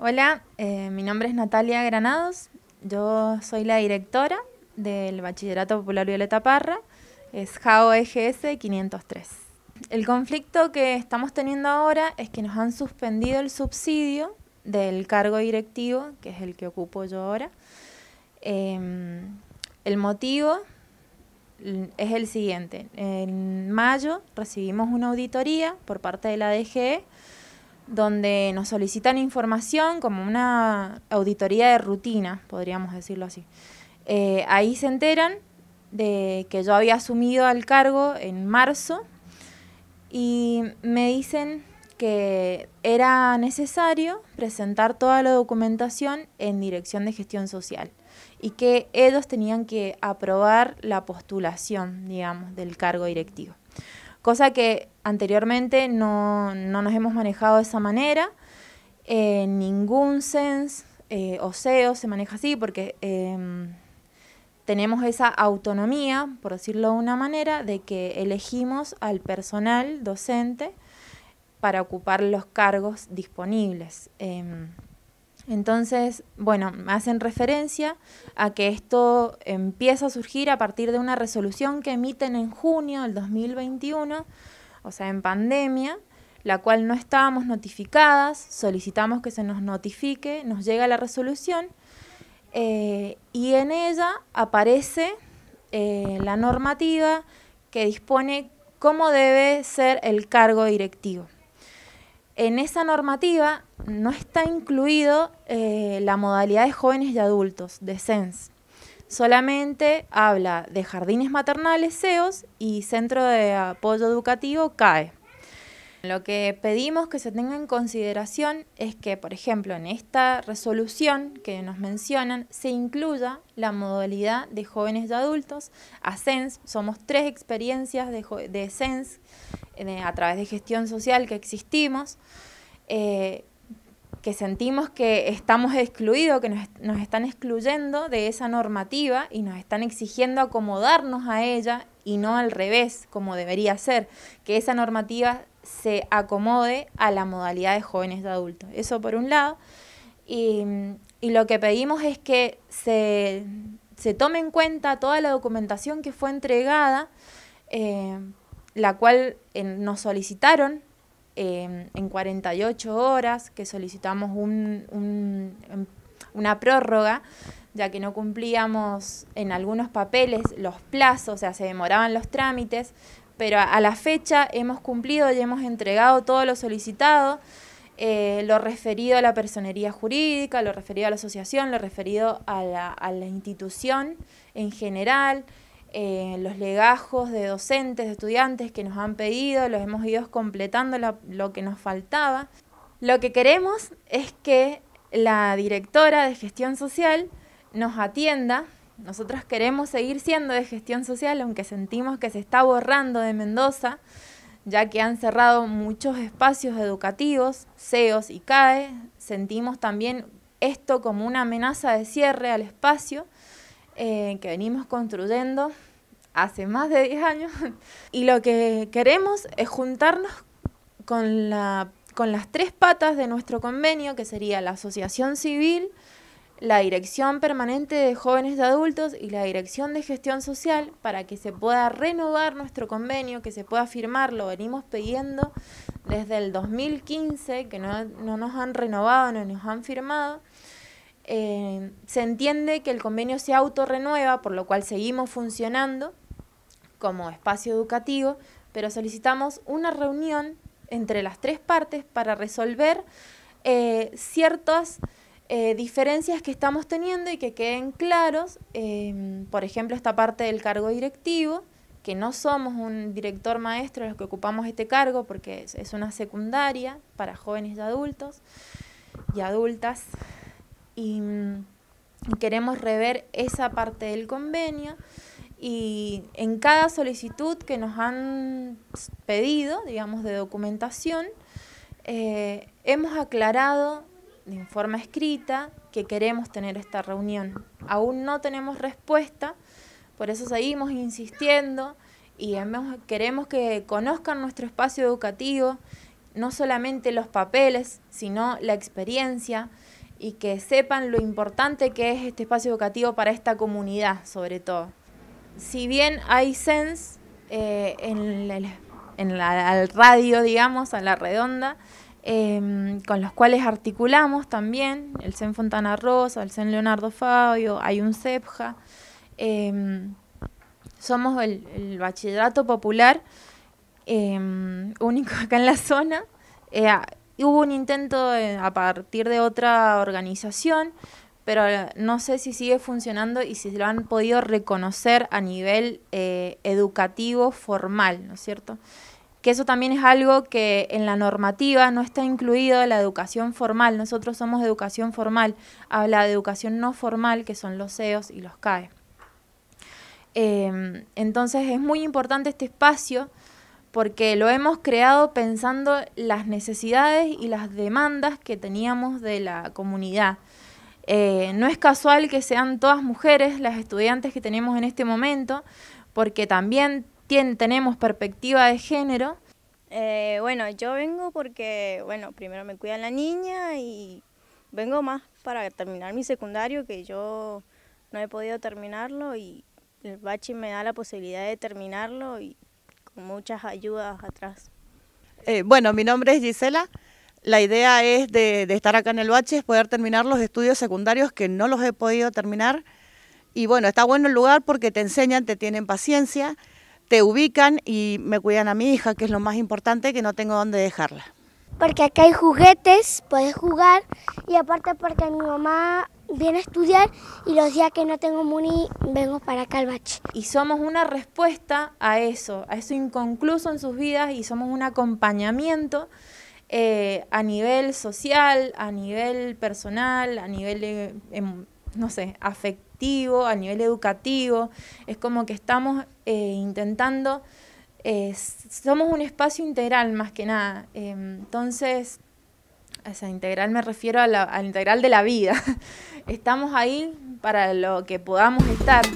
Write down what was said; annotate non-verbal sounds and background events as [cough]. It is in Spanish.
Hola, eh, mi nombre es Natalia Granados, yo soy la directora del Bachillerato Popular Violeta Parra, es JAO EGS 503. El conflicto que estamos teniendo ahora es que nos han suspendido el subsidio del cargo directivo, que es el que ocupo yo ahora. Em, el motivo es el siguiente. En mayo recibimos una auditoría por parte de la DGE donde nos solicitan información como una auditoría de rutina, podríamos decirlo así. Eh, ahí se enteran de que yo había asumido el cargo en marzo y me dicen que era necesario presentar toda la documentación en dirección de gestión social y que ellos tenían que aprobar la postulación, digamos, del cargo directivo cosa que anteriormente no, nos hemos manejado de esa manera. en eh, ningún sense eh, o SEO se maneja así porque em, tenemos esa autonomía, por decirlo de una manera, de que elegimos al personal docente para ocupar los cargos disponibles. Em, entonces, bueno, hacen referencia a que esto empieza a surgir a partir de una resolución que emiten en junio del 2021, o sea, en pandemia, la cual no estábamos notificadas, solicitamos que se nos notifique, nos llega la resolución eh, y en ella aparece eh, la normativa que dispone cómo debe ser el cargo directivo en esa normativa no está incluido eh, la modalidad de jóvenes y adultos, de sens. Solamente habla de jardines maternales, CEOs, y Centro de Apoyo Educativo, CAE. Lo que pedimos que se tenga en consideración es que, por ejemplo, en esta resolución que nos mencionan, se incluya la modalidad de jóvenes y adultos. A e somos tres experiencias de, de eh, a través de gestión social que existimos, eh, que sentimos que estamos excluidos, que nos, están excluyendo de esa normativa y nos están exigiendo acomodarnos a ella y no al revés, como debería ser, que esa normativa se acomode a la modalidad de jóvenes de adultos. Eso por un lado. Y, lo que pedimos es que se, tome en cuenta toda la documentación que fue entregada eh, la cual nos solicitaron em, en 48 horas, que solicitamos un, em, una prórroga, ya que no cumplíamos en algunos papeles los plazos, o sea, se demoraban los trámites, pero a, la fecha hemos cumplido y hemos entregado todo lo solicitado. Eh, lo referido a la personería jurídica, lo referido a la asociación, lo referido a la institución en general, eh, los legajos de docentes, de estudiantes que nos han pedido, los hemos ido completando lo, lo que nos faltaba. Lo que queremos es que la directora de gestión social nos atienda. Nosotros queremos seguir siendo de gestión social, aunque sentimos que se está borrando de Mendoza, ya que han cerrado muchos espacios educativos, CEOs y CAE. Sentimos también esto como una amenaza de cierre al espacio que venimos construyendo hace más de 10 años [laughs] y lo que queremos es juntarnos con, las tres patas de nuestro convenio, que sería la asociación civil, la Dirección Permanente de Jóvenes de Adultos y la Dirección de Gestión Social para que se pueda renovar nuestro convenio, que se pueda firmar. Lo venimos pidiendo desde el 2015, que no nos han renovado, no nos han firmado. Eh, se entiende que el convenio se autorrenueva, por lo cual seguimos funcionando como espacio educativo, pero solicitamos una reunión entre las tres partes para resolver eh, ciertas eh, diferencias que estamos teniendo y que queden claros, em, por ejemplo, esta parte del cargo directivo, que no somos un director maestro los que ocupamos este cargo porque es una secundaria para jóvenes y adultos y adultas y mm, queremos rever esa parte del convenio y en cada solicitud que nos han pedido, digamos, de documentación, eh, hemos aclarado de forma escrita que queremos tener esta reunión. Aún no tenemos respuesta, por eso seguimos insistiendo y queremos que conozcan nuestro espacio educativo, no solamente los papeles, sino la experiencia y que sepan lo importante que es este espacio educativo para esta comunidad, sobre todo. Si bien hay SENS eh, en, la, al radio, digamos, a la redonda, em, con los cuales articulamos también el CEN Fontana Rosa, el sen Leonardo Fabio, hay un CEPJA. Em, somos el, el, bachillerato popular em, único acá en la zona. Eh, y hubo un intento eh, a partir de otra organización, pero eh, no sé si sigue funcionando y si lo han podido reconocer a nivel eh, educativo formal, ¿no es cierto? Que eso también es algo que en la normativa no está incluido la educación formal. Nosotros somos educación formal, habla de educación no formal, que son los CEOs y los CAE. Em, entonces es muy importante este espacio porque lo hemos creado pensando las necesidades y las demandas que teníamos de la comunidad. Eh, no es casual que sean todas mujeres las estudiantes que tenemos en este momento, porque también tenemos perspectiva de género. Eh, bueno, yo vengo porque, bueno, primero me cuida la niña y vengo más para terminar mi secundario, que yo no he podido terminarlo y el bachi me da la posibilidad de terminarlo y muchas ayudas atrás. Eh, bueno, mi nombre es Gisela. La idea es de, estar acá en el Bache, es poder terminar los estudios secundarios que no los he podido terminar. Y bueno, está bueno el lugar porque te enseñan, te tienen paciencia, te ubican y me cuidan a mi hija, que es lo más importante, que no tengo dónde dejarla. Porque acá hay juguetes, puedes jugar y aparte porque mi mamá viene a estudiar y los días que no tengo MUNI vengo para acá Y somos una respuesta a eso, a eso inconcluso en sus vidas y somos un acompañamiento eh, a nivel social, a nivel personal, a nivel, eh, em, no sé, afectivo, a nivel educativo. Es como que estamos eh, intentando... somos un espacio integral más que nada. Em, entonces, esa integral me refiero a a la integral de la vida. [laughs] Estamos ahí para lo que podamos estar.